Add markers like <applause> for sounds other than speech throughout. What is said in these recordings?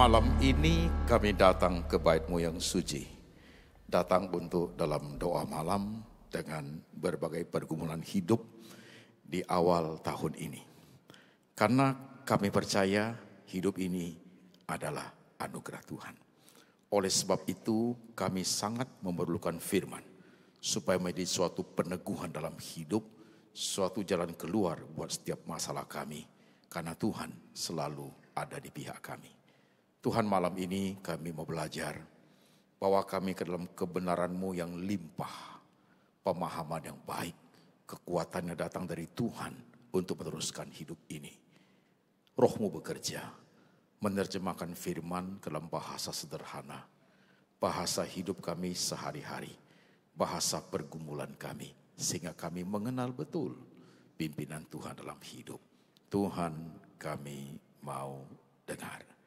Malam ini kami datang ke baitmu yang suci. Datang untuk dalam doa malam dengan berbagai pergumulan hidup di awal tahun ini. Karena kami percaya hidup ini adalah anugerah Tuhan. Oleh sebab itu kami sangat memerlukan firman. Supaya menjadi suatu peneguhan dalam hidup, suatu jalan keluar buat setiap masalah kami. Karena Tuhan selalu ada di pihak kami. Tuhan malam ini kami mau belajar. bahwa kami ke dalam kebenaran-Mu yang limpah. Pemahaman yang baik. Kekuatan yang datang dari Tuhan untuk meneruskan hidup ini. Rohmu bekerja. Menerjemahkan firman ke dalam bahasa sederhana. Bahasa hidup kami sehari-hari. Bahasa pergumulan kami. Sehingga kami mengenal betul pimpinan Tuhan dalam hidup. Tuhan kami mau dengar.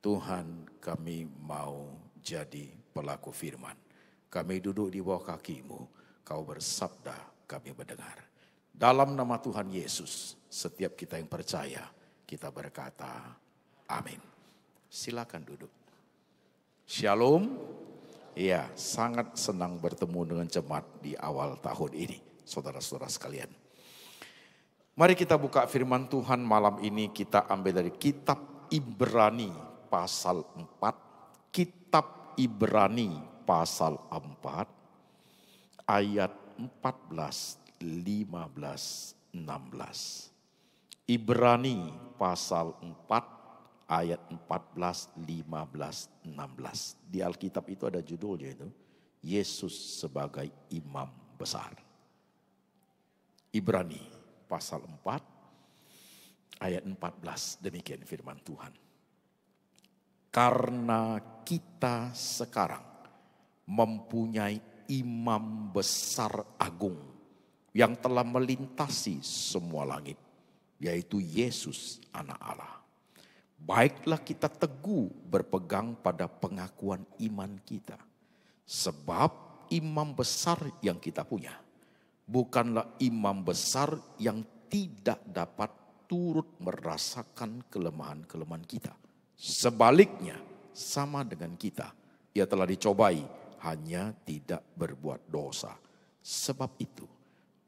Tuhan kami mau jadi pelaku firman. Kami duduk di bawah kakimu, kau bersabda kami mendengar. Dalam nama Tuhan Yesus, setiap kita yang percaya, kita berkata amin. Silakan duduk. Shalom. Iya, sangat senang bertemu dengan jemaat di awal tahun ini, saudara-saudara sekalian. Mari kita buka firman Tuhan malam ini kita ambil dari kitab Ibrani pasal 4, kitab Ibrani pasal 4, ayat 14, 15, 16. Ibrani pasal 4 ayat 14, 15, 16. Di Alkitab itu ada judulnya itu Yesus sebagai imam besar. Ibrani pasal 4 ayat 14 demikian firman Tuhan. Karena kita sekarang mempunyai imam besar agung yang telah melintasi semua langit, yaitu Yesus, Anak Allah. Baiklah kita teguh berpegang pada pengakuan iman kita, sebab imam besar yang kita punya bukanlah imam besar yang tidak dapat turut merasakan kelemahan-kelemahan kita, Sebaliknya, sama dengan kita, ia telah dicobai, hanya tidak berbuat dosa. Sebab itu,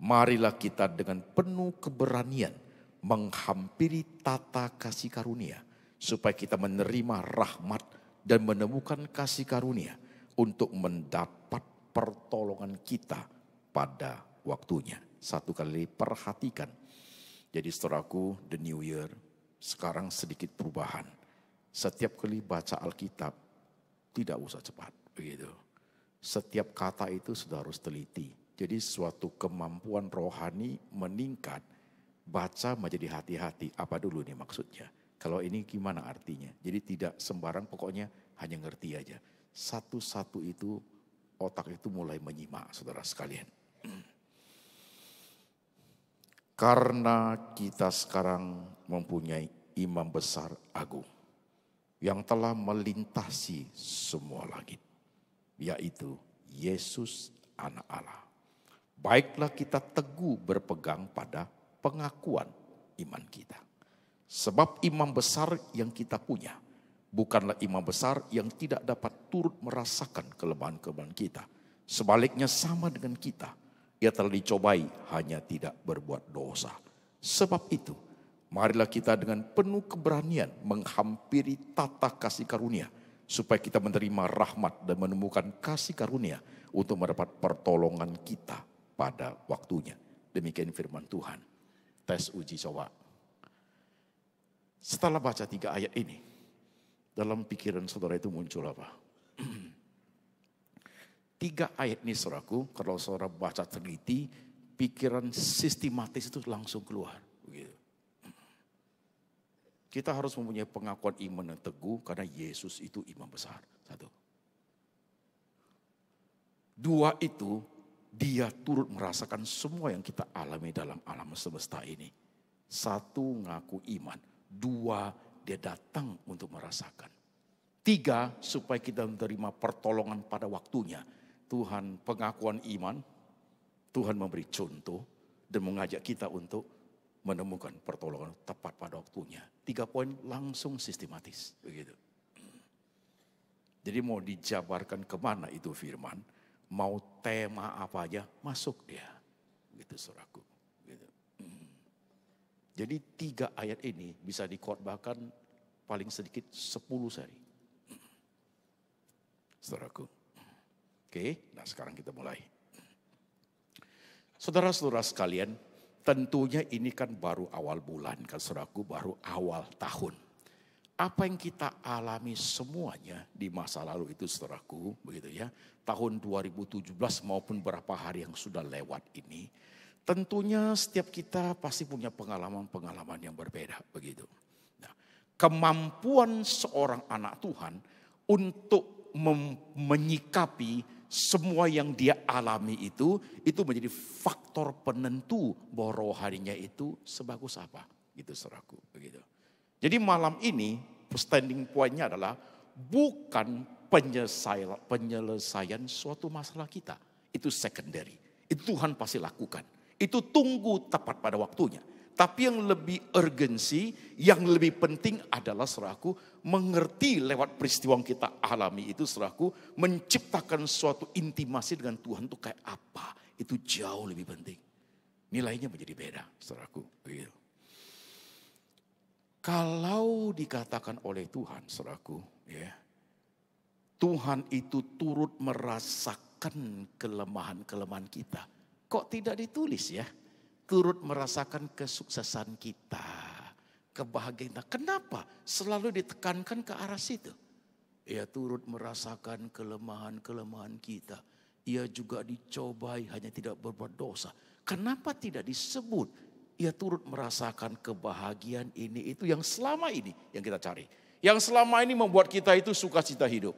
marilah kita dengan penuh keberanian menghampiri tata kasih karunia, supaya kita menerima rahmat dan menemukan kasih karunia untuk mendapat pertolongan kita pada waktunya. Satu kali perhatikan. Jadi setelahku the new year sekarang sedikit perubahan setiap kali baca Alkitab, tidak usah cepat. Begitu. Setiap kata itu sudah harus teliti. Jadi suatu kemampuan rohani meningkat, baca menjadi hati-hati. Apa dulu nih maksudnya? Kalau ini gimana artinya? Jadi tidak sembarang pokoknya hanya ngerti aja. Satu-satu itu otak itu mulai menyimak saudara sekalian. Karena kita sekarang mempunyai imam besar agung yang telah melintasi semua langit, yaitu Yesus anak Allah. Baiklah kita teguh berpegang pada pengakuan iman kita. Sebab imam besar yang kita punya bukanlah imam besar yang tidak dapat turut merasakan kelemahan-kelemahan kita. Sebaliknya sama dengan kita. Ia telah dicobai hanya tidak berbuat dosa. Sebab itu Marilah kita dengan penuh keberanian menghampiri tata kasih karunia supaya kita menerima rahmat dan menemukan kasih karunia untuk mendapat pertolongan kita pada waktunya. Demikian firman Tuhan. Tes uji coba. Setelah baca tiga ayat ini, dalam pikiran saudara itu muncul apa? <clears throat> tiga ayat ini saudaraku, kalau saudara baca teliti, pikiran sistematis itu langsung keluar kita harus mempunyai pengakuan iman yang teguh karena Yesus itu imam besar. Satu. Dua itu dia turut merasakan semua yang kita alami dalam alam semesta ini. Satu ngaku iman, dua dia datang untuk merasakan. Tiga supaya kita menerima pertolongan pada waktunya. Tuhan pengakuan iman, Tuhan memberi contoh dan mengajak kita untuk menemukan pertolongan tepat pada waktunya tiga poin langsung sistematis. Begitu. Jadi mau dijabarkan kemana itu firman, mau tema apa aja masuk dia. Gitu suraku. Gitu. Jadi tiga ayat ini bisa dikorbankan paling sedikit sepuluh hari. Saudaraku. Oke, nah sekarang kita mulai. Saudara-saudara sekalian, Tentunya ini kan baru awal bulan kan saudaraku, baru awal tahun. Apa yang kita alami semuanya di masa lalu itu saudaraku, begitu ya. Tahun 2017 maupun berapa hari yang sudah lewat ini, tentunya setiap kita pasti punya pengalaman-pengalaman yang berbeda begitu. Nah, kemampuan seorang anak Tuhan untuk menyikapi semua yang dia alami itu, itu menjadi faktor penentu bahwa rohaninya itu sebagus apa. Gitu seraku. Begitu. Jadi malam ini standing pointnya adalah bukan penyelesaian, penyelesaian suatu masalah kita. Itu secondary. Itu Tuhan pasti lakukan. Itu tunggu tepat pada waktunya. Tapi yang lebih urgensi, yang lebih penting adalah seraku mengerti lewat peristiwa yang kita alami itu seraku menciptakan suatu intimasi dengan Tuhan itu kayak apa. Itu jauh lebih penting. Nilainya menjadi beda seraku. Iya. Kalau dikatakan oleh Tuhan seraku ya. Tuhan itu turut merasakan kelemahan-kelemahan kita. Kok tidak ditulis ya? turut merasakan kesuksesan kita, kebahagiaan kita. Kenapa selalu ditekankan ke arah situ? Ia turut merasakan kelemahan-kelemahan kita. Ia juga dicobai hanya tidak berbuat dosa. Kenapa tidak disebut? Ia turut merasakan kebahagiaan ini itu yang selama ini yang kita cari. Yang selama ini membuat kita itu suka cita hidup.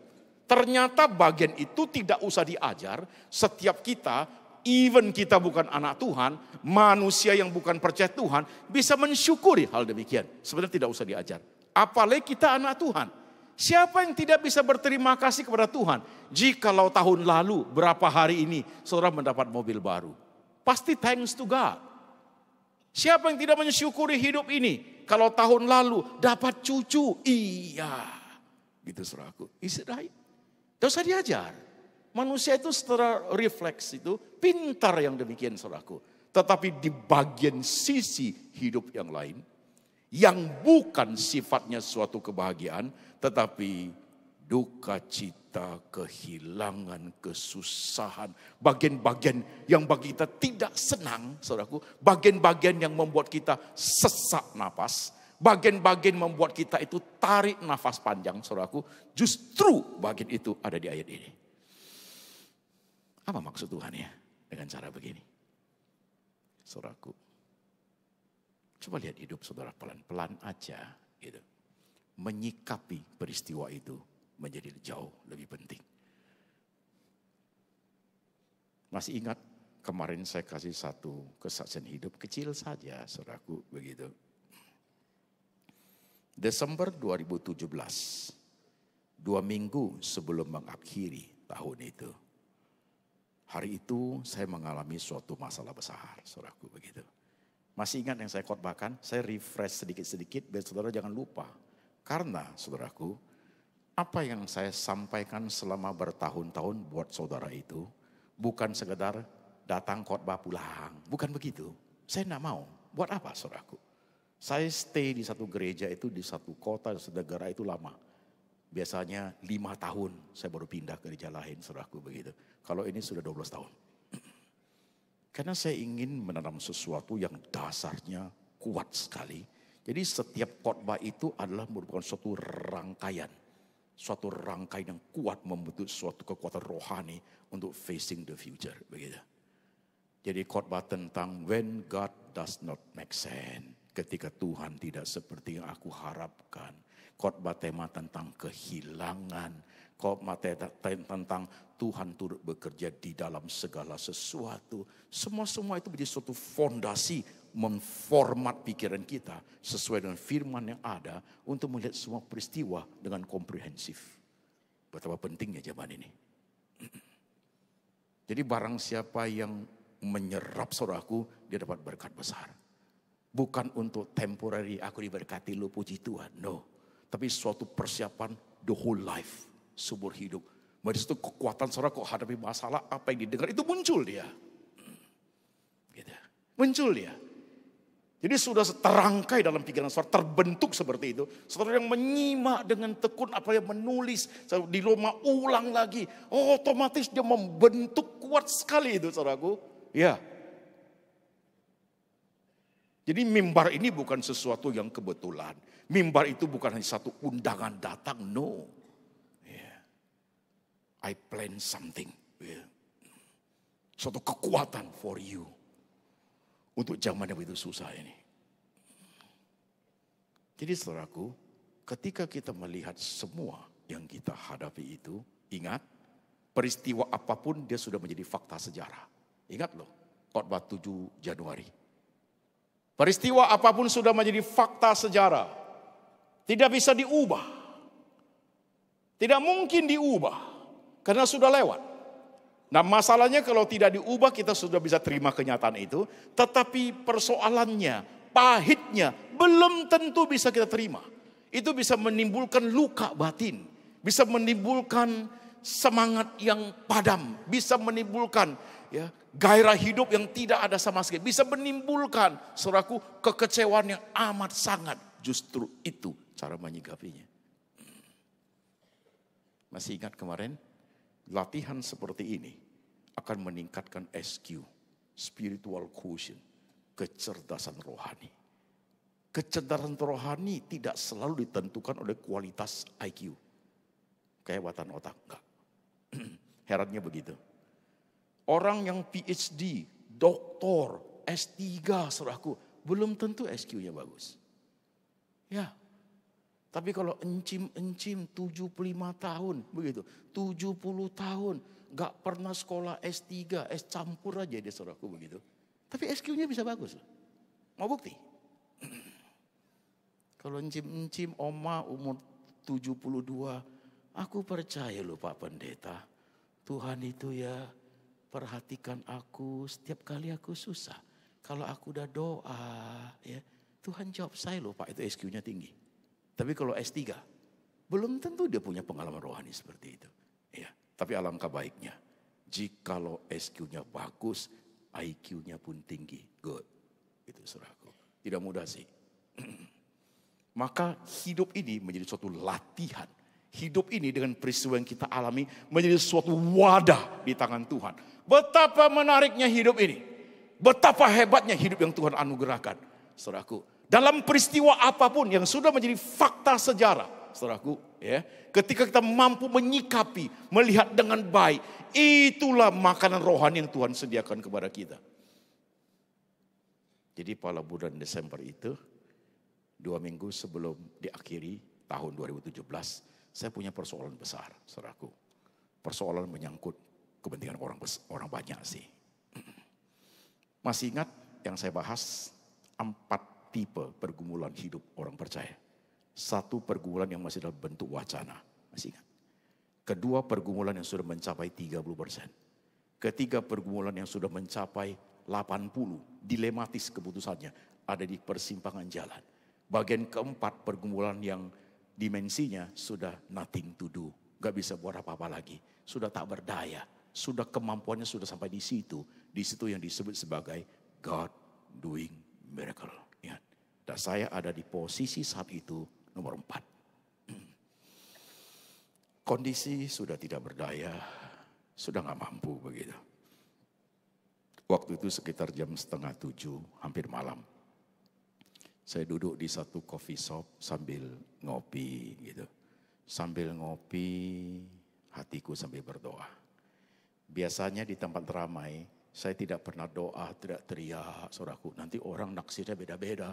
Ternyata bagian itu tidak usah diajar. Setiap kita even kita bukan anak Tuhan, manusia yang bukan percaya Tuhan, bisa mensyukuri hal demikian. Sebenarnya tidak usah diajar. Apalagi kita anak Tuhan. Siapa yang tidak bisa berterima kasih kepada Tuhan? Jikalau tahun lalu, berapa hari ini, saudara mendapat mobil baru. Pasti thanks to God. Siapa yang tidak mensyukuri hidup ini? Kalau tahun lalu dapat cucu, iya. Gitu saudaraku. Is it right? Tidak usah diajar. Manusia itu secara refleks itu pintar yang demikian saudaraku. Tetapi di bagian sisi hidup yang lain, yang bukan sifatnya suatu kebahagiaan, tetapi duka cita, kehilangan, kesusahan, bagian-bagian yang bagi kita tidak senang, saudaraku, bagian-bagian yang membuat kita sesak nafas, bagian-bagian membuat kita itu tarik nafas panjang, saudaraku, justru bagian itu ada di ayat ini. Apa maksud Tuhan ya dengan cara begini? Saudaraku, coba lihat hidup saudara pelan-pelan aja gitu. Menyikapi peristiwa itu menjadi jauh lebih penting. Masih ingat kemarin saya kasih satu kesaksian hidup kecil saja saudaraku begitu. Desember 2017, dua minggu sebelum mengakhiri tahun itu. Hari itu saya mengalami suatu masalah besar, saudaraku begitu. Masih ingat yang saya khotbahkan? Saya refresh sedikit-sedikit biar saudara jangan lupa. Karena saudaraku, apa yang saya sampaikan selama bertahun-tahun buat saudara itu bukan sekedar datang khotbah pulang, bukan begitu. Saya tidak mau. Buat apa saudaraku? Saya stay di satu gereja itu di satu kota di satu negara itu lama. Biasanya lima tahun saya baru pindah ke gereja lain saudaraku begitu. Kalau ini sudah 12 tahun. Karena saya ingin menanam sesuatu yang dasarnya kuat sekali. Jadi setiap khotbah itu adalah merupakan suatu rangkaian. Suatu rangkaian yang kuat membentuk suatu kekuatan rohani untuk facing the future. Begitu. Jadi khotbah tentang when God does not make sense. Ketika Tuhan tidak seperti yang aku harapkan. Khotbah tema tentang kehilangan Kau tentang Tuhan turut bekerja di dalam segala sesuatu. Semua-semua itu menjadi suatu fondasi memformat pikiran kita sesuai dengan firman yang ada untuk melihat semua peristiwa dengan komprehensif. Betapa pentingnya zaman ini. <clears throat> Jadi barang siapa yang menyerap saudaraku, dia dapat berkat besar. Bukan untuk temporary, aku diberkati lu puji Tuhan. No. Tapi suatu persiapan the whole life subur hidup. Dari itu kekuatan saudara kok hadapi masalah apa yang didengar itu muncul dia. Gitu. Ya. Muncul dia. Jadi sudah terangkai dalam pikiran saudara, terbentuk seperti itu. Saudara yang menyimak dengan tekun, apa yang menulis, di rumah ulang lagi. Oh, otomatis dia membentuk kuat sekali itu saudaraku. Ya. Jadi mimbar ini bukan sesuatu yang kebetulan. Mimbar itu bukan hanya satu undangan datang, no. I plan something. Yeah. Suatu kekuatan for you. Untuk zaman yang begitu susah ini. Jadi saudaraku, ketika kita melihat semua yang kita hadapi itu, ingat peristiwa apapun dia sudah menjadi fakta sejarah. Ingat loh, khotbah 7 Januari. Peristiwa apapun sudah menjadi fakta sejarah. Tidak bisa diubah. Tidak mungkin diubah. Karena sudah lewat. Nah masalahnya kalau tidak diubah kita sudah bisa terima kenyataan itu. Tetapi persoalannya, pahitnya belum tentu bisa kita terima. Itu bisa menimbulkan luka batin. Bisa menimbulkan semangat yang padam. Bisa menimbulkan ya gairah hidup yang tidak ada sama sekali. Bisa menimbulkan suraku kekecewaan yang amat sangat. Justru itu cara menyikapinya. Hmm. Masih ingat kemarin Latihan seperti ini akan meningkatkan SQ, spiritual quotient, kecerdasan rohani. Kecerdasan rohani tidak selalu ditentukan oleh kualitas IQ. Kehebatan otak, enggak. <clears throat> Herannya begitu. Orang yang PhD, doktor, S3, saudaraku, belum tentu SQ-nya bagus. Ya, tapi kalau encim-encim 75 tahun begitu, 70 tahun, gak pernah sekolah S3, S campur aja dia saudaraku begitu. Tapi SQ-nya bisa bagus. Mau bukti? <clears throat> kalau encim-encim oma umur 72, aku percaya loh Pak Pendeta. Tuhan itu ya perhatikan aku setiap kali aku susah. Kalau aku udah doa ya Tuhan jawab saya loh Pak itu SQ-nya tinggi. Tapi kalau S3, belum tentu dia punya pengalaman rohani seperti itu. Ya, tapi alangkah baiknya. Jikalau SQ-nya bagus, IQ-nya pun tinggi. Good. Itu surahku. Tidak mudah sih. <clears throat> Maka hidup ini menjadi suatu latihan. Hidup ini dengan peristiwa yang kita alami menjadi suatu wadah di tangan Tuhan. Betapa menariknya hidup ini. Betapa hebatnya hidup yang Tuhan anugerahkan. Saudaraku, dalam peristiwa apapun yang sudah menjadi fakta sejarah, saudaraku, ya, ketika kita mampu menyikapi, melihat dengan baik, itulah makanan rohani yang Tuhan sediakan kepada kita. Jadi pada bulan Desember itu, dua minggu sebelum diakhiri tahun 2017, saya punya persoalan besar, saudaraku. Persoalan menyangkut kepentingan orang orang banyak sih. <clears throat> Masih ingat yang saya bahas empat tipe pergumulan hidup orang percaya. Satu pergumulan yang masih dalam bentuk wacana. Masih ingat? Kedua pergumulan yang sudah mencapai 30 persen. Ketiga pergumulan yang sudah mencapai 80. Dilematis keputusannya. Ada di persimpangan jalan. Bagian keempat pergumulan yang dimensinya sudah nothing to do. Gak bisa buat apa-apa lagi. Sudah tak berdaya. Sudah kemampuannya sudah sampai di situ. Di situ yang disebut sebagai God doing miracle. Dan saya ada di posisi saat itu nomor empat. Kondisi sudah tidak berdaya, sudah nggak mampu begitu. Waktu itu sekitar jam setengah tujuh, hampir malam. Saya duduk di satu coffee shop sambil ngopi gitu. Sambil ngopi, hatiku sambil berdoa. Biasanya di tempat ramai, saya tidak pernah doa, tidak teriak, saudaraku. Nanti orang naksirnya beda-beda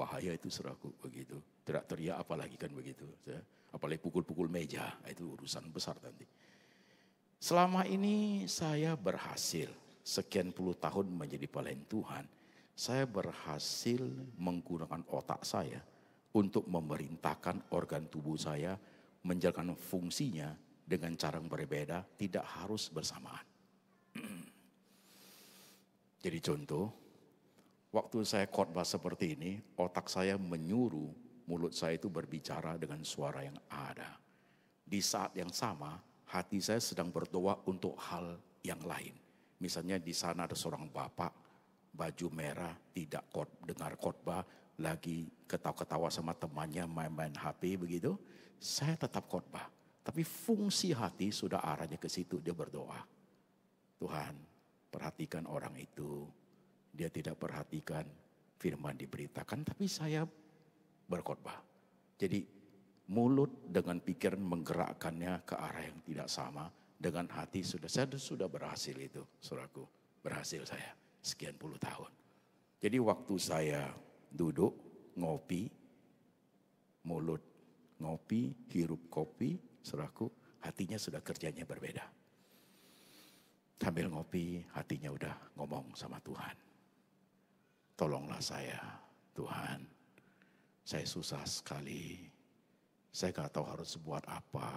bahaya itu seraku begitu. Teriak-teriak apalagi kan begitu. Ya. Apalagi pukul-pukul meja, itu urusan besar nanti. Selama ini saya berhasil sekian puluh tahun menjadi pelayan Tuhan. Saya berhasil menggunakan otak saya untuk memerintahkan organ tubuh saya menjalankan fungsinya dengan cara yang berbeda, tidak harus bersamaan. <clears throat> Jadi contoh, Waktu saya khotbah seperti ini, otak saya menyuruh mulut saya itu berbicara dengan suara yang ada. Di saat yang sama, hati saya sedang berdoa untuk hal yang lain. Misalnya di sana ada seorang bapak, baju merah, tidak kot, dengar khotbah, lagi ketawa-ketawa sama temannya main-main HP begitu. Saya tetap khotbah. Tapi fungsi hati sudah arahnya ke situ, dia berdoa. Tuhan, perhatikan orang itu, dia tidak perhatikan firman diberitakan, tapi saya berkhotbah. Jadi mulut dengan pikiran menggerakkannya ke arah yang tidak sama dengan hati sudah saya sudah berhasil itu, suraku berhasil saya sekian puluh tahun. Jadi waktu saya duduk ngopi, mulut ngopi, hirup kopi, suraku hatinya sudah kerjanya berbeda. Sambil ngopi, hatinya udah ngomong sama Tuhan. Tolonglah saya, Tuhan. Saya susah sekali. Saya gak tahu harus buat apa.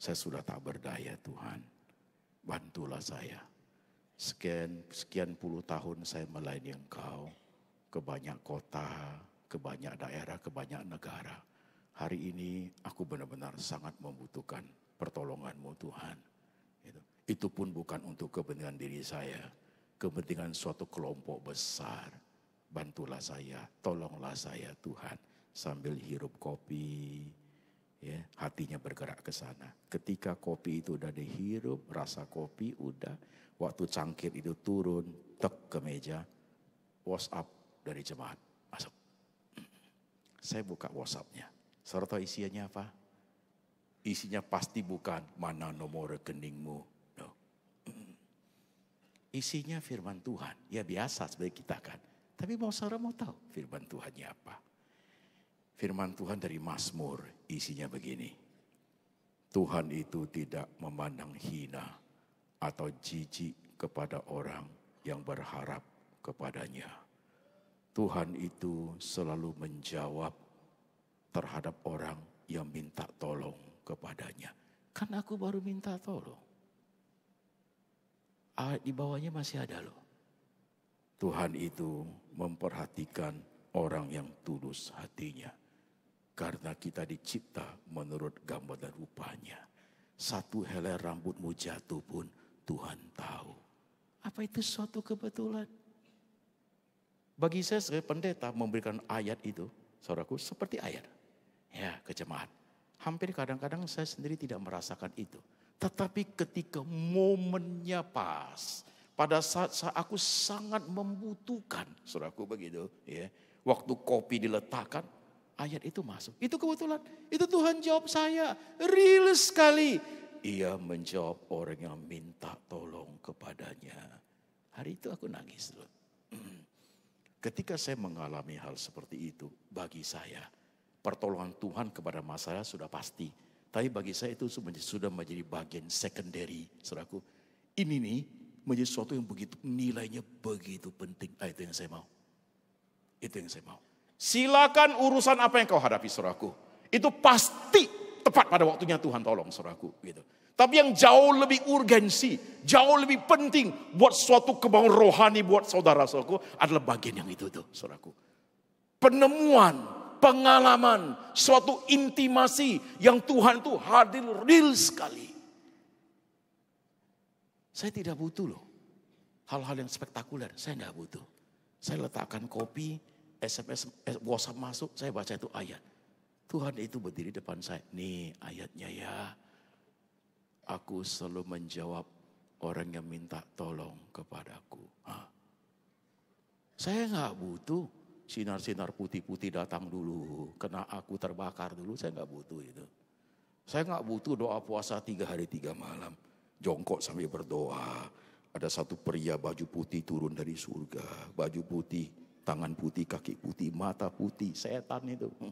Saya sudah tak berdaya Tuhan. Bantulah saya. Sekian, sekian puluh tahun saya melayani engkau. Ke banyak kota, ke banyak daerah, ke banyak negara. Hari ini aku benar-benar sangat membutuhkan pertolonganmu Tuhan. Itu pun bukan untuk kepentingan diri saya kepentingan suatu kelompok besar. Bantulah saya, tolonglah saya Tuhan. Sambil hirup kopi, ya hatinya bergerak ke sana. Ketika kopi itu udah dihirup, rasa kopi udah. Waktu cangkir itu turun, tek ke meja, WhatsApp dari jemaat masuk. Saya buka WhatsAppnya. Serta isinya apa? Isinya pasti bukan mana nomor rekeningmu, Isinya firman Tuhan. Ya biasa sebagai kita kan. Tapi mau saudara mau tahu firman Tuhannya apa. Firman Tuhan dari Mazmur isinya begini. Tuhan itu tidak memandang hina atau jijik kepada orang yang berharap kepadanya. Tuhan itu selalu menjawab terhadap orang yang minta tolong kepadanya. Kan aku baru minta tolong. Ah, di bawahnya masih ada loh. Tuhan itu memperhatikan orang yang tulus hatinya. Karena kita dicipta menurut gambar dan rupanya. Satu helai rambutmu jatuh pun Tuhan tahu. Apa itu suatu kebetulan? Bagi saya sebagai pendeta memberikan ayat itu, saudaraku, seperti ayat. Ya, kejemaat Hampir kadang-kadang saya sendiri tidak merasakan itu. Tetapi ketika momennya pas, pada saat, saat aku sangat membutuhkan, suraku begitu, ya. Waktu kopi diletakkan, ayat itu masuk. Itu kebetulan. Itu Tuhan jawab saya, real sekali. Ia menjawab orang yang minta tolong kepadanya. Hari itu aku nangis loh. <clears throat> Ketika saya mengalami hal seperti itu, bagi saya pertolongan Tuhan kepada masalah sudah pasti tapi bagi saya itu sudah menjadi bagian secondary, saudaraku. Ini nih menjadi sesuatu yang begitu nilainya begitu penting. Ah, itu yang saya mau. Itu yang saya mau. Silakan urusan apa yang kau hadapi, saudaraku. Itu pasti tepat pada waktunya Tuhan tolong, saudaraku. Gitu. Tapi yang jauh lebih urgensi, jauh lebih penting buat suatu kebangun rohani buat saudara saudaraku adalah bagian yang itu tuh, saudaraku. Penemuan pengalaman, suatu intimasi yang Tuhan itu hadir real sekali. Saya tidak butuh loh hal-hal yang spektakuler. Saya nggak butuh. Saya letakkan kopi, SMS, eh, WhatsApp masuk, saya baca itu ayat. Tuhan itu berdiri depan saya. Nih ayatnya ya. Aku selalu menjawab orang yang minta tolong kepadaku. Hah? Saya nggak butuh sinar-sinar putih-putih datang dulu, kena aku terbakar dulu, saya nggak butuh itu. Saya nggak butuh doa puasa tiga hari tiga malam, jongkok sambil berdoa. Ada satu pria baju putih turun dari surga, baju putih, tangan putih, kaki putih, mata putih, setan itu. <laughs>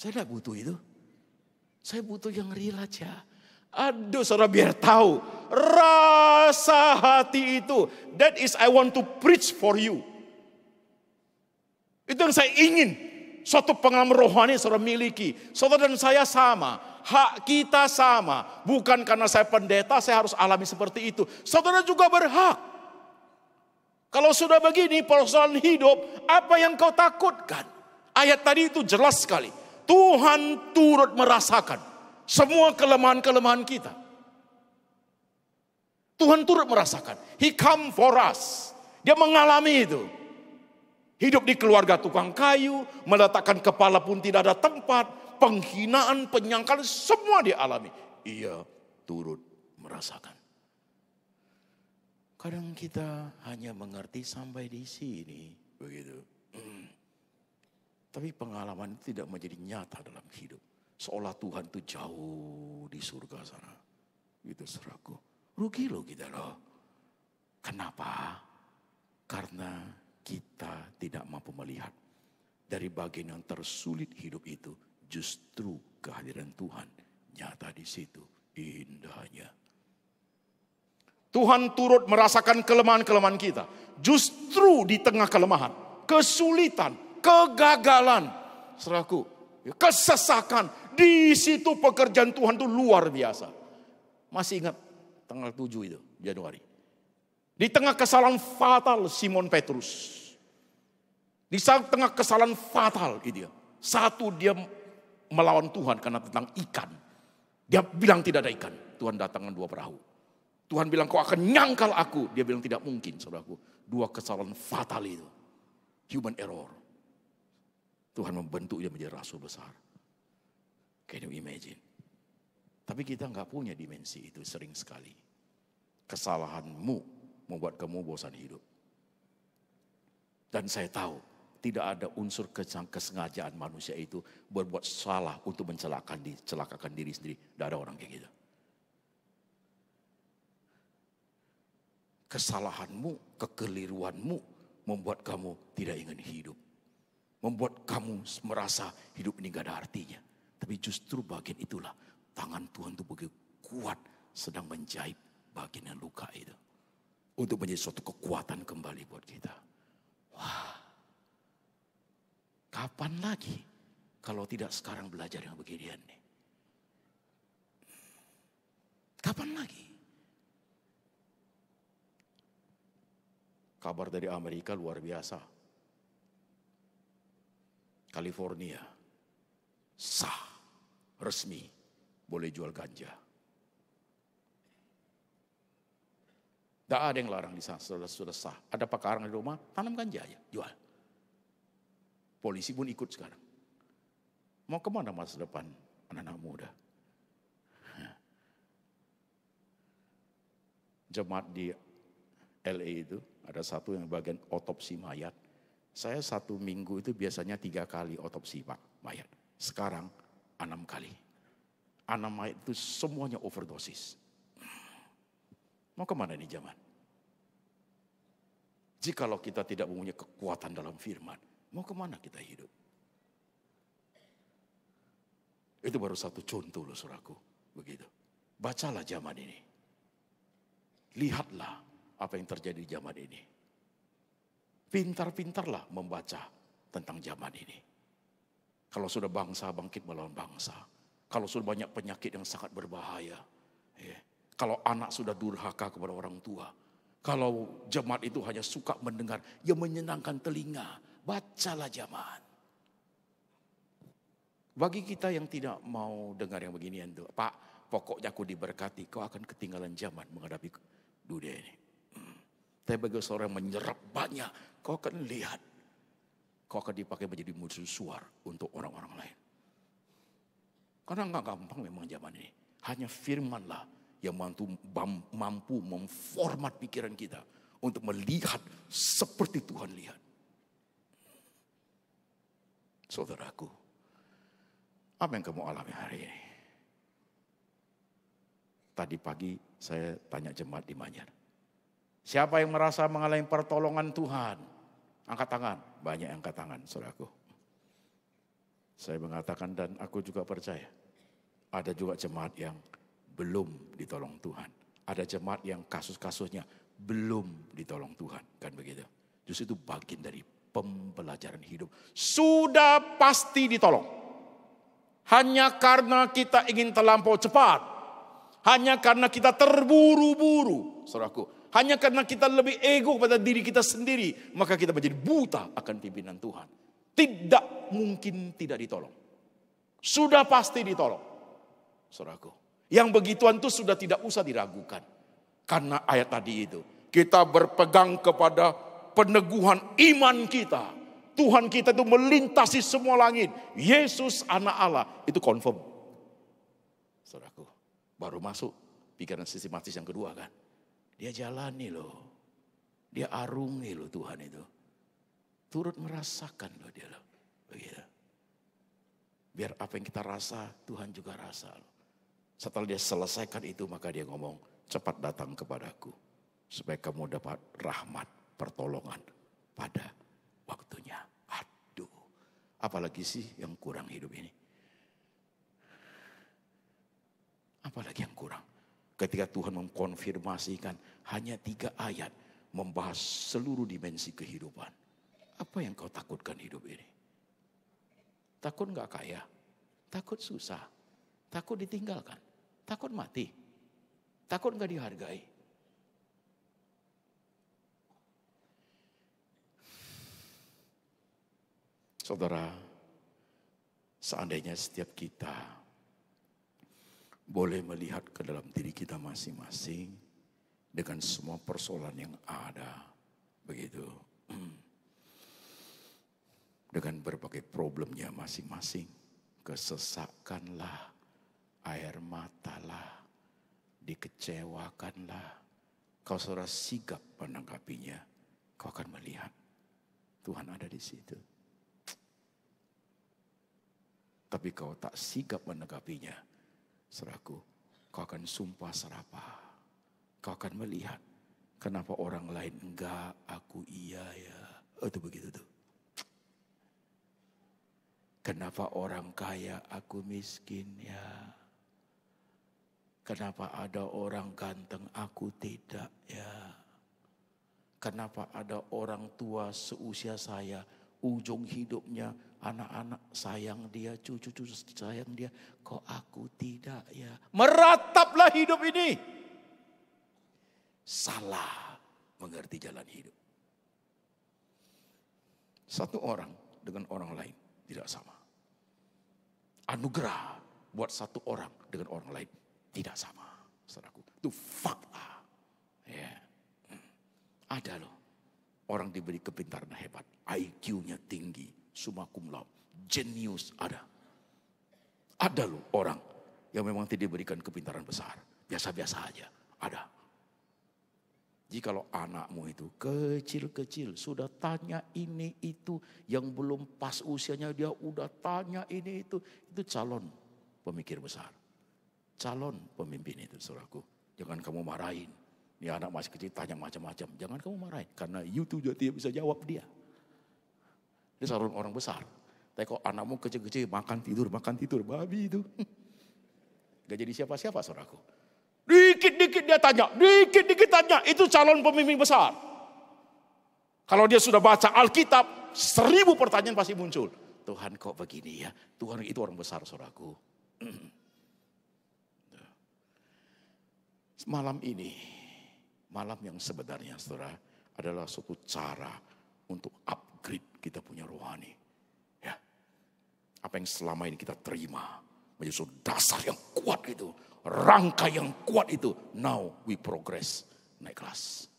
Saya nggak butuh itu. Saya butuh yang real aja. Aduh saudara biar tahu rasa hati itu. That is I want to preach for you. Itu yang saya ingin. Suatu pengalaman rohani saudara miliki. Saudara dan saya sama. Hak kita sama. Bukan karena saya pendeta, saya harus alami seperti itu. Saudara juga berhak. Kalau sudah begini persoalan hidup, apa yang kau takutkan? Ayat tadi itu jelas sekali. Tuhan turut merasakan semua kelemahan-kelemahan kita. Tuhan turut merasakan. He come for us. Dia mengalami itu. Hidup di keluarga tukang kayu, meletakkan kepala pun tidak ada tempat, penghinaan, penyangkalan, semua dialami. Ia turut merasakan. Kadang kita hanya mengerti sampai di sini, begitu. Hmm. Tapi pengalaman itu tidak menjadi nyata dalam hidup. Seolah Tuhan itu jauh di surga sana. Itu seraku. Rugi loh kita loh. Kenapa? Karena kita tidak mampu melihat. Dari bagian yang tersulit hidup itu, justru kehadiran Tuhan nyata di situ indahnya. Tuhan turut merasakan kelemahan-kelemahan kita. Justru di tengah kelemahan, kesulitan, kegagalan, seraku, kesesakan, di situ pekerjaan Tuhan itu luar biasa. Masih ingat tanggal 7 itu, Januari. Di tengah kesalahan fatal Simon Petrus. Di saat tengah kesalahan fatal itu dia. Satu dia melawan Tuhan karena tentang ikan. Dia bilang tidak ada ikan. Tuhan datang dengan dua perahu. Tuhan bilang kau akan nyangkal aku. Dia bilang tidak mungkin saudaraku. Dua kesalahan fatal itu. Human error. Tuhan membentuk dia menjadi rasul besar. Can you imagine? Tapi kita nggak punya dimensi itu sering sekali. Kesalahanmu membuat kamu bosan hidup. Dan saya tahu tidak ada unsur kesengajaan manusia itu berbuat salah untuk mencelakakan diri, celakakan diri sendiri. Tidak ada orang kayak gitu. Kesalahanmu, kekeliruanmu membuat kamu tidak ingin hidup. Membuat kamu merasa hidup ini gak ada artinya. Tapi justru bagian itulah tangan Tuhan itu begitu kuat sedang menjahit bagian yang luka itu untuk menjadi suatu kekuatan kembali buat kita. Wah, kapan lagi kalau tidak sekarang belajar yang beginian nih? Kapan lagi? Kabar dari Amerika luar biasa. California sah resmi boleh jual ganja. Tidak ada yang larang di sana, sudah, sudah sah. Ada pekarangan di rumah, tanam ganja aja, jual. Polisi pun ikut sekarang. Mau kemana masa depan anak-anak muda? Jemaat di LA itu, ada satu yang bagian otopsi mayat. Saya satu minggu itu biasanya tiga kali otopsi mayat. Sekarang enam kali. anak mayat itu semuanya overdosis. Mau kemana ini zaman? Jikalau kita tidak mempunyai kekuatan dalam firman, mau kemana kita hidup? Itu baru satu contoh loh suraku. Begitu. Bacalah zaman ini. Lihatlah apa yang terjadi di zaman ini. Pintar-pintarlah membaca tentang zaman ini. Kalau sudah bangsa bangkit melawan bangsa. Kalau sudah banyak penyakit yang sangat berbahaya. Kalau anak sudah durhaka kepada orang tua. Kalau jemaat itu hanya suka mendengar. Ya menyenangkan telinga. Bacalah jemaat. Bagi kita yang tidak mau dengar yang beginian tuh, Pak, pokoknya aku diberkati, kau akan ketinggalan zaman menghadapi dunia ini. Hmm. Tapi bagi seorang yang menyerap banyak, kau akan lihat, kau akan dipakai menjadi musuh suar untuk orang-orang lain. Karena nggak gampang memang zaman ini. Hanya firmanlah yang mampu, mampu memformat pikiran kita untuk melihat seperti Tuhan lihat. Saudaraku, apa yang kamu alami hari ini? Tadi pagi saya tanya jemaat di Manyar. Siapa yang merasa mengalami pertolongan Tuhan? Angkat tangan. Banyak yang angkat tangan, saudaraku. Saya mengatakan dan aku juga percaya. Ada juga jemaat yang belum ditolong Tuhan. Ada jemaat yang kasus-kasusnya belum ditolong Tuhan. Kan begitu. Justru itu bagian dari pembelajaran hidup. Sudah pasti ditolong. Hanya karena kita ingin terlampau cepat. Hanya karena kita terburu-buru. Saudaraku, hanya karena kita lebih ego pada diri kita sendiri, maka kita menjadi buta akan pimpinan Tuhan. Tidak mungkin tidak ditolong. Sudah pasti ditolong. Saudaraku, yang begituan itu sudah tidak usah diragukan. Karena ayat tadi itu. Kita berpegang kepada peneguhan iman kita. Tuhan kita itu melintasi semua langit. Yesus anak Allah. Itu confirm. Saudaraku, baru masuk pikiran sistematis yang kedua kan. Dia jalani loh. Dia arungi loh Tuhan itu. Turut merasakan loh dia loh. Begitu. Biar apa yang kita rasa, Tuhan juga rasa loh. Setelah dia selesaikan itu maka dia ngomong, cepat datang kepadaku. Supaya kamu dapat rahmat, pertolongan pada waktunya. Aduh, apalagi sih yang kurang hidup ini. Apalagi yang kurang. Ketika Tuhan mengkonfirmasikan hanya tiga ayat membahas seluruh dimensi kehidupan. Apa yang kau takutkan hidup ini? Takut nggak kaya, takut susah, takut ditinggalkan. Takut mati. Takut nggak dihargai. Saudara, seandainya setiap kita boleh melihat ke dalam diri kita masing-masing dengan semua persoalan yang ada. Begitu. Dengan berbagai problemnya masing-masing. kesesakanlah air matalah, dikecewakanlah. Kau saudara sigap menanggapinya, kau akan melihat Tuhan ada di situ. Tapi kau tak sigap menanggapinya, seraku kau akan sumpah serapa Kau akan melihat kenapa orang lain enggak, aku iya ya. Oh, itu begitu tuh. Kenapa orang kaya aku miskin ya. Kenapa ada orang ganteng aku tidak ya? Kenapa ada orang tua seusia saya ujung hidupnya anak-anak sayang dia, cucu-cucu sayang dia, kok aku tidak ya? Merataplah hidup ini. Salah mengerti jalan hidup. Satu orang dengan orang lain tidak sama. Anugerah buat satu orang dengan orang lain tidak sama, saudaraku. Itu fakta. Ya. Ada loh. Orang diberi kepintaran hebat. IQ-nya tinggi. Summa cum laude. Genius ada. Ada loh orang yang memang tidak diberikan kepintaran besar. Biasa-biasa aja. Ada. Jika kalau anakmu itu kecil-kecil sudah tanya ini itu yang belum pas usianya dia udah tanya ini itu itu calon pemikir besar calon pemimpin itu suraku. Jangan kamu marahin. Ini anak masih kecil tanya macam-macam. Jangan kamu marahin. Karena you tuh tidak bisa jawab dia. ini seorang orang besar. Tapi kok anakmu kecil-kecil makan tidur, makan tidur. Babi itu. <laughs> Gak jadi siapa-siapa suraku. Dikit-dikit dia tanya, dikit-dikit tanya. Itu calon pemimpin besar. Kalau dia sudah baca Alkitab, seribu pertanyaan pasti muncul. Tuhan kok begini ya? Tuhan itu orang besar suraku. <clears throat> Malam ini, malam yang sebenarnya saudara adalah suatu cara untuk upgrade kita punya rohani. Ya. Apa yang selama ini kita terima menjadi dasar yang kuat itu, rangka yang kuat itu. Now we progress naik kelas.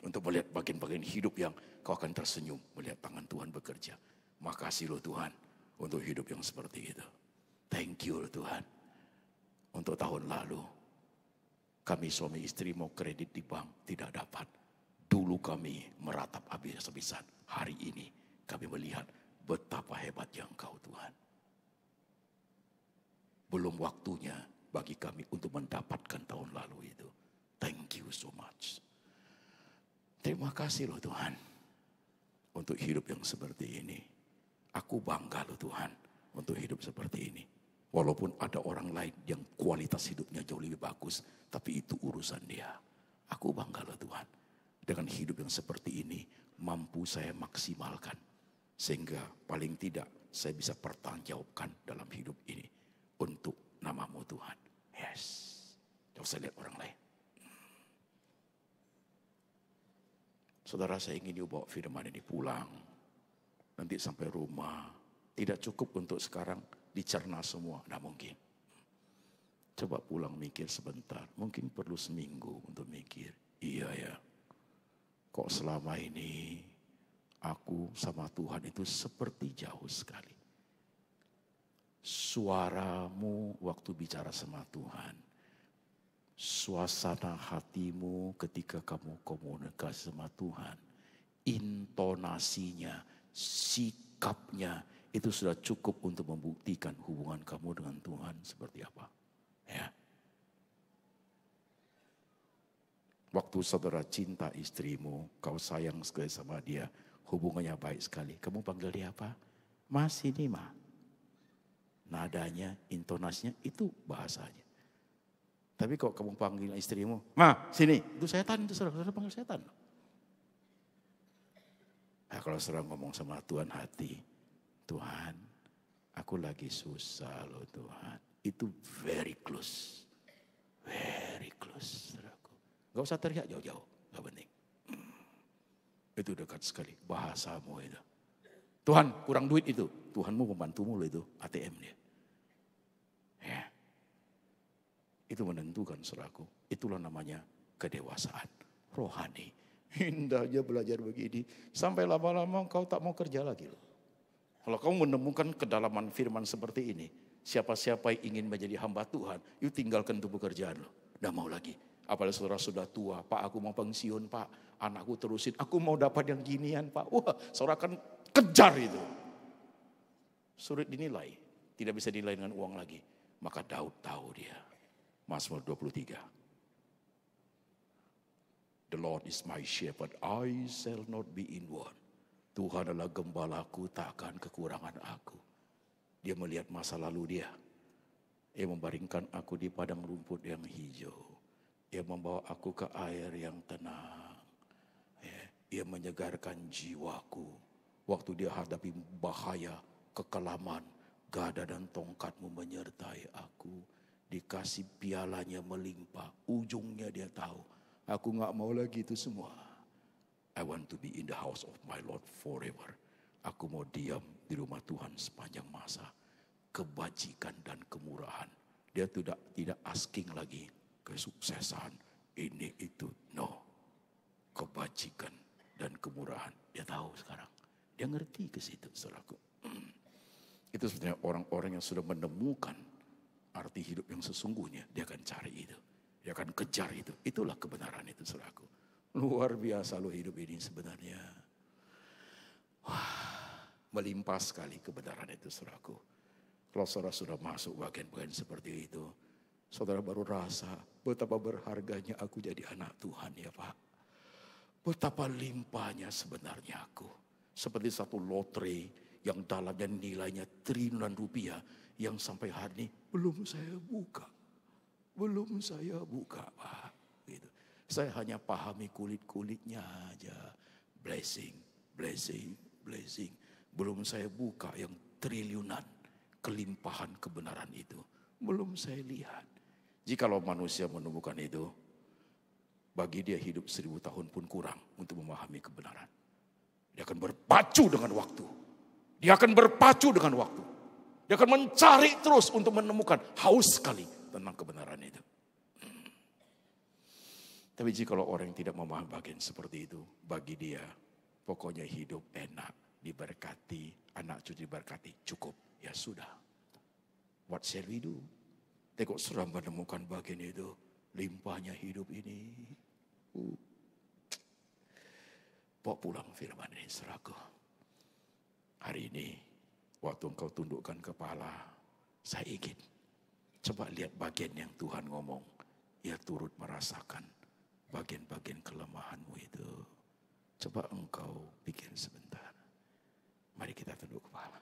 Untuk melihat bagian-bagian hidup yang kau akan tersenyum melihat tangan Tuhan bekerja. Makasih loh Tuhan untuk hidup yang seperti itu. Thank you Tuhan untuk tahun lalu kami suami istri mau kredit di bank, tidak dapat. Dulu kami meratap habis-habisan. Hari ini kami melihat betapa hebatnya engkau Tuhan. Belum waktunya bagi kami untuk mendapatkan tahun lalu itu. Thank you so much. Terima kasih loh Tuhan. Untuk hidup yang seperti ini. Aku bangga loh Tuhan. Untuk hidup seperti ini. Walaupun ada orang lain yang kualitas hidupnya jauh lebih bagus, tapi itu urusan dia. Aku bangga loh Tuhan. Dengan hidup yang seperti ini, mampu saya maksimalkan. Sehingga paling tidak saya bisa pertanggungjawabkan dalam hidup ini. Untuk namamu Tuhan. Yes. Coba saya lihat orang lain. Saudara saya ingin you bawa firman ini pulang. Nanti sampai rumah. Tidak cukup untuk sekarang dicerna semua. Tidak mungkin. Coba pulang mikir sebentar. Mungkin perlu seminggu untuk mikir. Iya ya. Kok selama ini aku sama Tuhan itu seperti jauh sekali. Suaramu waktu bicara sama Tuhan suasana hatimu ketika kamu komunikasi sama Tuhan, intonasinya, sikapnya, itu sudah cukup untuk membuktikan hubungan kamu dengan Tuhan seperti apa. Ya. Waktu saudara cinta istrimu, kau sayang sekali sama dia, hubungannya baik sekali. Kamu panggil dia apa? Mas ini ma. Nadanya, intonasinya, itu bahasanya. Tapi kok kamu panggil istrimu, ma sini, itu setan, itu saudara, saudara panggil setan. Nah, kalau saudara ngomong sama Tuhan hati, Tuhan, aku lagi susah loh Tuhan. Itu very close. Very close. Gak usah teriak jauh-jauh. Gak penting. Hmm. Itu dekat sekali. Bahasamu itu. Tuhan kurang duit itu. Tuhanmu membantumu loh itu. ATM dia. Ya. Itu menentukan seraku. Itulah namanya kedewasaan. Rohani. <laughs> Indahnya belajar begini. Sampai lama-lama kau tak mau kerja lagi loh. Kalau kamu menemukan kedalaman firman seperti ini, siapa-siapa yang ingin menjadi hamba Tuhan, yuk tinggalkan tubuh kerjaan lo. Tidak mau lagi. Apalagi saudara sudah tua, Pak aku mau pensiun Pak, anakku terusin, aku mau dapat yang ginian Pak. Wah, saudara akan kejar itu. Sulit dinilai, tidak bisa dinilai dengan uang lagi. Maka Daud tahu dia. Mazmur 23. The Lord is my shepherd, I shall not be in want. Tuhan adalah gembalaku, tak akan kekurangan aku. Dia melihat masa lalu dia. Ia membaringkan aku di padang rumput yang hijau. Ia membawa aku ke air yang tenang. Ya, ia menyegarkan jiwaku. Waktu dia hadapi bahaya, kekelaman, gada dan tongkatmu menyertai aku. Dikasih pialanya melimpah. Ujungnya dia tahu. Aku gak mau lagi itu semua. I want to be in the house of my Lord forever. Aku mau diam di rumah Tuhan sepanjang masa. Kebajikan dan kemurahan. Dia tidak tidak asking lagi kesuksesan ini itu. No. Kebajikan dan kemurahan. Dia tahu sekarang. Dia ngerti ke situ, saudaraku. Hmm. itu sebenarnya orang-orang yang sudah menemukan arti hidup yang sesungguhnya. Dia akan cari itu. Dia akan kejar itu. Itulah kebenaran itu, saudaraku. Luar biasa lo hidup ini sebenarnya. Wah, melimpah sekali kebenaran itu seraku. Kalau saudara sudah masuk bagian-bagian seperti itu, saudara baru rasa betapa berharganya aku jadi anak Tuhan ya Pak. Betapa limpahnya sebenarnya aku. Seperti satu lotre yang dalam dan nilainya triliunan rupiah yang sampai hari ini belum saya buka. Belum saya buka Pak. Saya hanya pahami kulit-kulitnya aja. Blessing, blessing, blessing. Belum saya buka yang triliunan kelimpahan kebenaran itu. Belum saya lihat. Jikalau manusia menemukan itu, bagi dia hidup seribu tahun pun kurang untuk memahami kebenaran. Dia akan berpacu dengan waktu. Dia akan berpacu dengan waktu. Dia akan mencari terus untuk menemukan haus sekali tentang kebenaran itu. Tapi jika kalau orang yang tidak memahami bagian seperti itu, bagi dia pokoknya hidup enak, diberkati, anak cucu diberkati, cukup. Ya sudah. What shall we do? Tapi kok menemukan bagian itu, limpahnya hidup ini. Uh. Bawa pulang firman ini seraku. Hari ini, waktu engkau tundukkan kepala, saya ingin. Coba lihat bagian yang Tuhan ngomong. Ia turut merasakan bagian-bagian kelemahanmu itu. Coba engkau pikir sebentar. Mari kita tunduk kepala.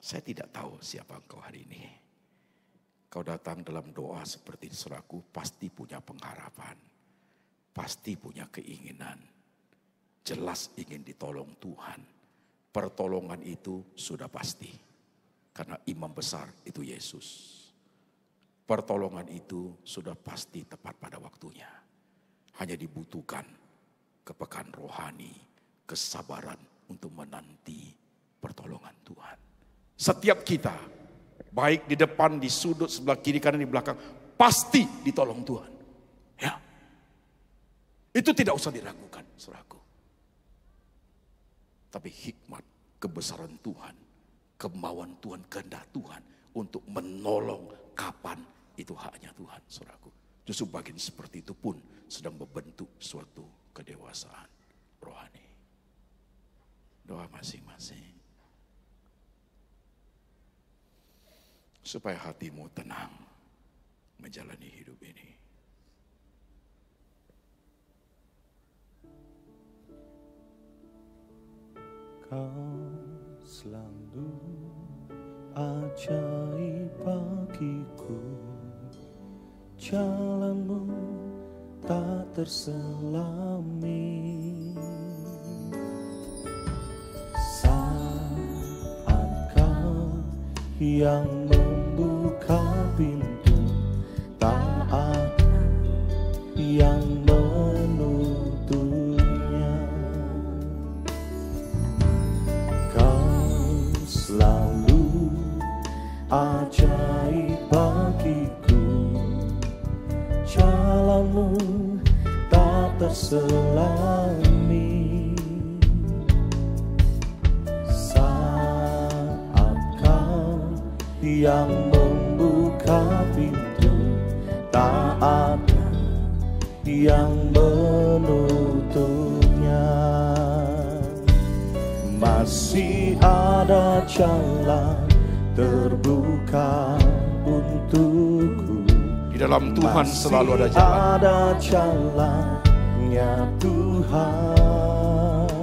Saya tidak tahu siapa engkau hari ini. Kau datang dalam doa seperti seraku pasti punya pengharapan. Pasti punya keinginan. Jelas ingin ditolong Tuhan. Pertolongan itu sudah pasti. Karena imam besar itu Yesus. Pertolongan itu sudah pasti tepat pada waktunya. Hanya dibutuhkan kepekan rohani, kesabaran untuk menanti pertolongan Tuhan. Setiap kita, baik di depan, di sudut, sebelah kiri, kanan, di belakang, pasti ditolong Tuhan. Ya. Itu tidak usah diragukan, suraku. Tapi hikmat kebesaran Tuhan kemauan Tuhan, kehendak Tuhan untuk menolong kapan itu haknya Tuhan, saudaraku. Justru bagian seperti itu pun sedang membentuk suatu kedewasaan rohani. Doa masing-masing. Supaya hatimu tenang menjalani hidup ini. Kau selamat cari bagiku jalanmu tak terselami saat kau yang Tuhan selalu ada jalan. Ada jalannya Tuhan.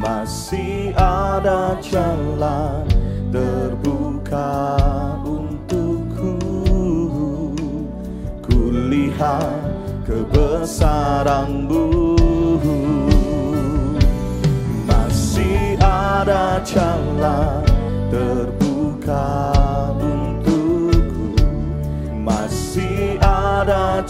Masih ada jalan terbuka untukku. Kulihat kebesaranmu. Masih ada jalan terbuka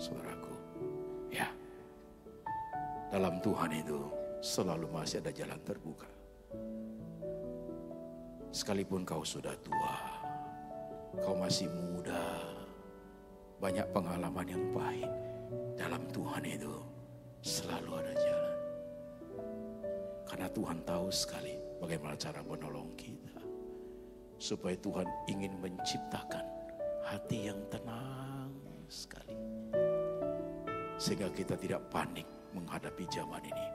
saudaraku. Ya, dalam Tuhan itu selalu masih ada jalan terbuka. Sekalipun kau sudah tua, kau masih muda, banyak pengalaman yang pahit. Dalam Tuhan itu selalu ada jalan. Karena Tuhan tahu sekali bagaimana cara menolong kita. Supaya Tuhan ingin menciptakan hati yang tenang sekali. Sehingga kita tidak panik menghadapi zaman ini.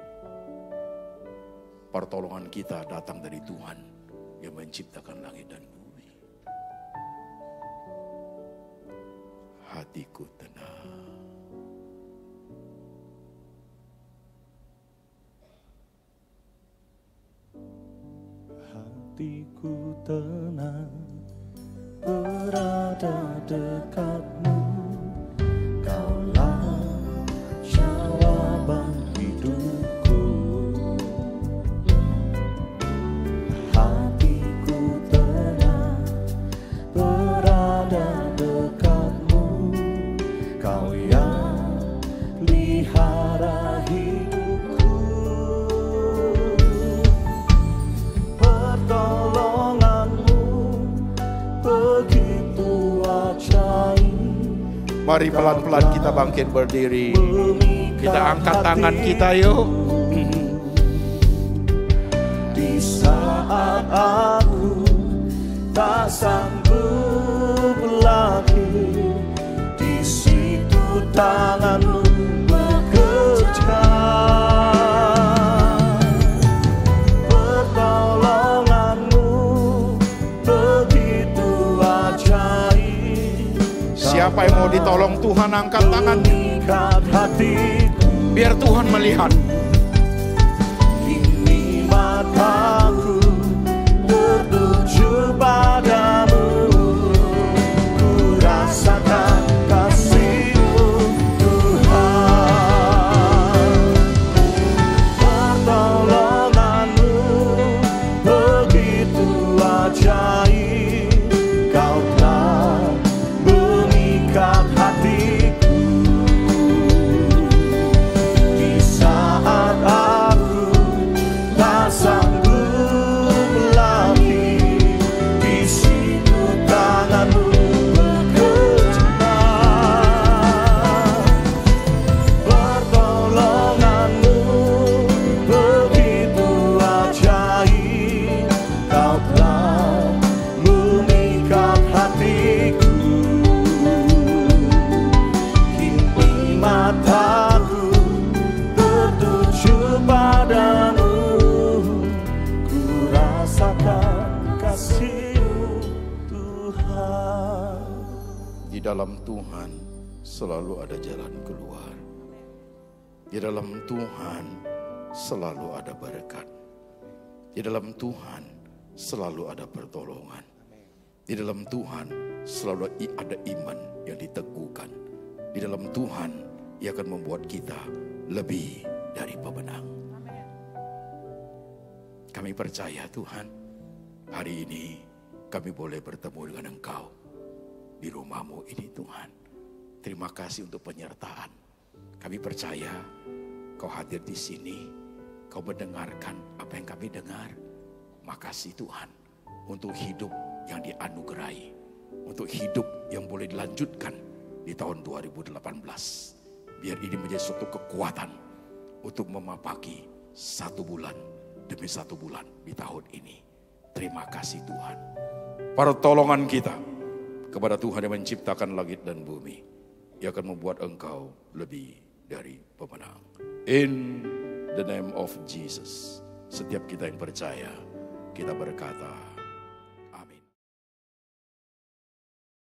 Pertolongan kita datang dari Tuhan yang menciptakan langit dan bumi. Hatiku tenang. Mari pelan-pelan kita bangkit berdiri. Kita angkat tangan kita yuk. mau ditolong Tuhan angkat tangan. Biar Tuhan melihat. Ini mataku tertuju dalam Tuhan selalu ada jalan keluar. Di dalam Tuhan selalu ada berkat. Di dalam Tuhan selalu ada pertolongan. Di dalam Tuhan selalu ada iman yang diteguhkan. Di dalam Tuhan ia akan membuat kita lebih dari pemenang. Kami percaya Tuhan, hari ini kami boleh bertemu dengan Engkau di rumahmu ini Tuhan. Terima kasih untuk penyertaan. Kami percaya kau hadir di sini. Kau mendengarkan apa yang kami dengar. Makasih Tuhan untuk hidup yang dianugerahi. Untuk hidup yang boleh dilanjutkan di tahun 2018. Biar ini menjadi suatu kekuatan untuk memapaki satu bulan demi satu bulan di tahun ini. Terima kasih Tuhan. Pertolongan kita kepada Tuhan yang menciptakan langit dan bumi. Ia akan membuat engkau lebih dari pemenang. In the name of Jesus. Setiap kita yang percaya, kita berkata,